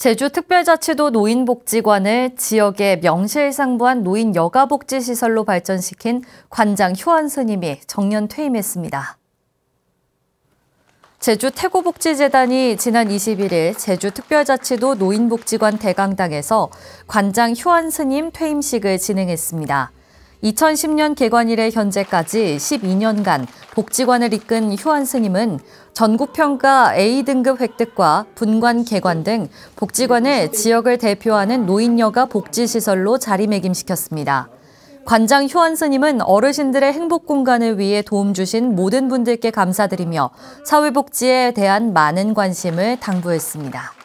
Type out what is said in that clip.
제주특별자치도 노인복지관을 지역의 명실상부한 노인 여가복지시설로 발전시킨 관장 효한 스님이 정년 퇴임했습니다. 제주 태고복지재단이 지난 21일 제주특별자치도 노인복지관 대강당에서 관장 효한 스님 퇴임식을 진행했습니다. 2010년 개관 이래 현재까지 12년간 복지관을 이끈 효한 스님은 전국평가 A등급 획득과 분관 개관 등복지관의 지역을 대표하는 노인여가 복지시설로 자리매김시켰습니다. 관장 효한 스님은 어르신들의 행복 공간을 위해 도움 주신 모든 분들께 감사드리며 사회복지에 대한 많은 관심을 당부했습니다.